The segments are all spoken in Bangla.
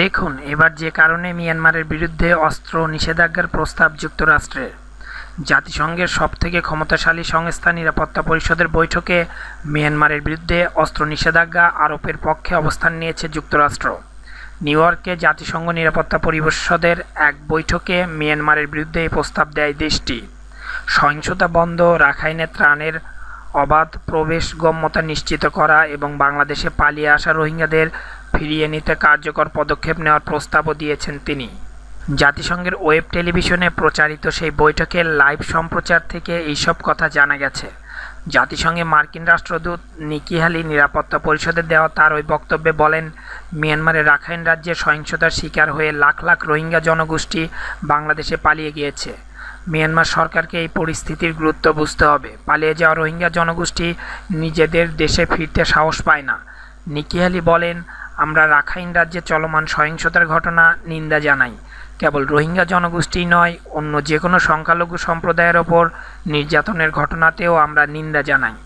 দেখুন এবার যে কারণে মিয়ানমারের বিরুদ্ধে অস্ত্র নিষেধাজ্ঞার প্রস্তাব যুক্তরাষ্ট্রের জাতিসংঘের সবথেকে ক্ষমতাশালী সংস্থা নিরাপত্তা পরিষদের বৈঠকে মিয়ানমারের বিরুদ্ধে অস্ত্র নিষেধাজ্ঞা আরোপের পক্ষে অবস্থান নিয়েছে যুক্তরাষ্ট্র নিউ ইয়র্কে জাতিসংঘ নিরাপত্তা পরিষদের এক বৈঠকে মিয়ানমারের বিরুদ্ধে এই প্রস্তাব দেয় দেশটি সহিংসতা বন্ধ রাখাইনে ত্রাণের অবাধ প্রবেশ গম্যতা নিশ্চিত করা এবং বাংলাদেশে পালিয়ে আসা রোহিঙ্গাদের ফিরিয়ে নিতে কার্যকর পদক্ষেপ নেওয়ার প্রস্তাবও দিয়েছেন তিনি জাতিসংঘের ওয়েব টেলিভিশনে প্রচারিত সেই বৈঠকের লাইভ সম্প্রচার থেকে এইসব কথা জানা গেছে জাতিসংঘে মার্কিন রাষ্ট্রদূত নিকি নিরাপত্তা পরিষদে দেওয়া তার ওই বক্তব্যে বলেন মিয়ানমারের রাখাইন রাজ্যে সহিংসতার শিকার হয়ে লাখ লাখ রোহিঙ্গা জনগোষ্ঠী বাংলাদেশে পালিয়ে গিয়েছে মিয়ানমার সরকারকে এই পরিস্থিতির গুরুত্ব বুঝতে হবে পালিয়ে যাওয়া রোহিঙ্গা জনগোষ্ঠী নিজেদের দেশে ফিরতে সাহস পায় না নিকিহালি বলেন আমরা রাখাইন রাজ্যে চলমান সহিংসতার ঘটনা নিন্দা জানাই কেবল রোহিঙ্গা জনগোষ্ঠী নয় অন্য যে কোনো সংখ্যালঘু সম্প্রদায়ের ওপর নির্যাতনের ঘটনাতেও আমরা নিন্দা জানাই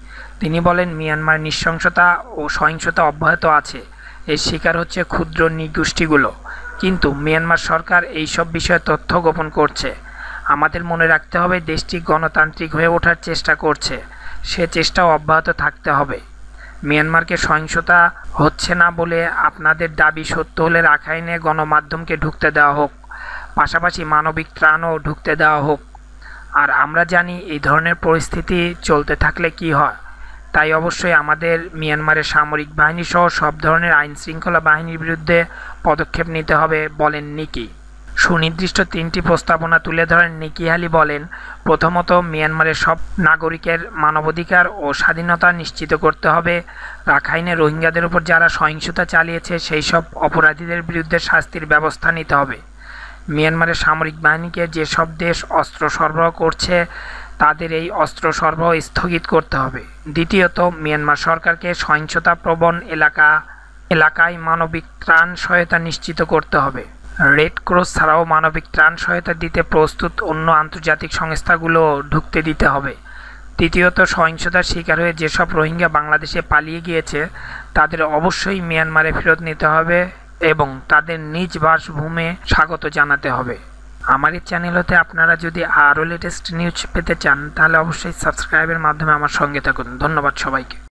তিনি বলেন মিয়ানমার নৃশংসতা ও সহিংসতা অব্যাহত আছে এর শিকার হচ্ছে ক্ষুদ্র নৃগোষ্ঠীগুলো কিন্তু মিয়ানমার সরকার এইসব বিষয়ে তথ্য গোপন করছে আমাদের মনে রাখতে হবে দেশটি গণতান্ত্রিক হয়ে ওঠার চেষ্টা করছে সে চেষ্টাও অব্যাহত থাকতে হবে মিয়ানমারকে সহিংসতা হচ্ছে না বলে আপনাদের দাবি সত্য হলে রাখাইনে গণমাধ্যমকে ঢুকতে দেওয়া হোক পাশাপাশি মানবিক ত্রাণও ঢুকতে দেওয়া হোক আর আমরা জানি এই ধরনের পরিস্থিতি চলতে থাকলে কি হয় তাই অবশ্যই আমাদের মিয়ানমারের সামরিক বাহিনী সহ সব ধরনের আইন শৃঙ্খলা বাহিনীর বিরুদ্ধে পদক্ষেপ নিতে হবে বলেন নিকি সুনির্দিষ্ট তিনটি প্রস্তাবনা তুলে ধরেন নিকিহালি বলেন প্রথমত মিয়ানমারের সব নাগরিকের মানবাধিকার ও স্বাধীনতা নিশ্চিত করতে হবে রাখাইনে রোহিঙ্গাদের উপর যারা সহিংসতা চালিয়েছে সেই সব অপরাধীদের বিরুদ্ধে শাস্তির ব্যবস্থা নিতে হবে মিয়ানমারের সামরিক বাহিনীকে যেসব দেশ অস্ত্র সরবরাহ করছে তাদের এই অস্ত্র সরবরাহ স্থগিত করতে হবে দ্বিতীয়ত মিয়ানমার সরকারকে সহিংসতা প্রবণ এলাকা এলাকায় মানবিক ত্রাণ সহায়তা নিশ্চিত করতে হবে রেড ক্রস ছাড়াও মানবিক ত্রাণ সহায়তা দিতে প্রস্তুত অন্য আন্তর্জাতিক সংস্থাগুলো ঢুকতে দিতে হবে তৃতীয়ত সহিংসতার শিকার হয়ে যেসব রোহিঙ্গা বাংলাদেশে পালিয়ে গিয়েছে তাদের অবশ্যই মিয়ানমারে ফেরত নিতে হবে এবং তাদের নিজ বাসভূমে স্বাগত জানাতে হবে আমার এই চ্যানেল হতে আপনারা যদি আরও লেটেস্ট নিউজ পেতে চান তাহলে অবশ্যই সাবস্ক্রাইবের মাধ্যমে আমার সঙ্গে থাকুন ধন্যবাদ সবাইকে